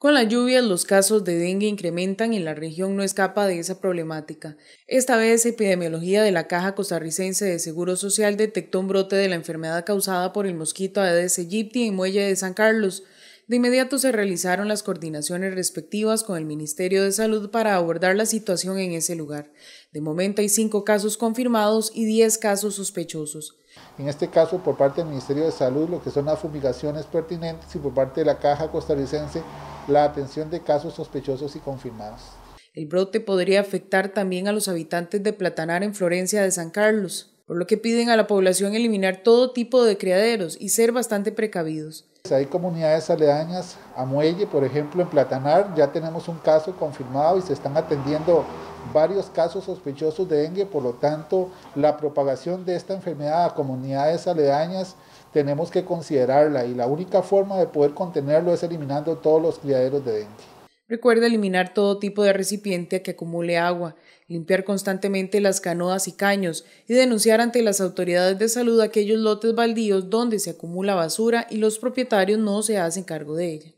Con las lluvias, los casos de dengue incrementan y la región no escapa de esa problemática. Esta vez, epidemiología de la Caja Costarricense de Seguro Social detectó un brote de la enfermedad causada por el mosquito Aedes aegypti en Muelle de San Carlos. De inmediato se realizaron las coordinaciones respectivas con el Ministerio de Salud para abordar la situación en ese lugar. De momento hay cinco casos confirmados y diez casos sospechosos. En este caso, por parte del Ministerio de Salud, lo que son las fumigaciones pertinentes y por parte de la Caja Costarricense la atención de casos sospechosos y confirmados. El brote podría afectar también a los habitantes de Platanar en Florencia de San Carlos por lo que piden a la población eliminar todo tipo de criaderos y ser bastante precavidos. Pues hay comunidades aledañas a Muelle, por ejemplo, en Platanar ya tenemos un caso confirmado y se están atendiendo varios casos sospechosos de dengue, por lo tanto, la propagación de esta enfermedad a comunidades aledañas tenemos que considerarla y la única forma de poder contenerlo es eliminando todos los criaderos de dengue. Recuerda eliminar todo tipo de recipiente que acumule agua, limpiar constantemente las canoas y caños y denunciar ante las autoridades de salud aquellos lotes baldíos donde se acumula basura y los propietarios no se hacen cargo de ella.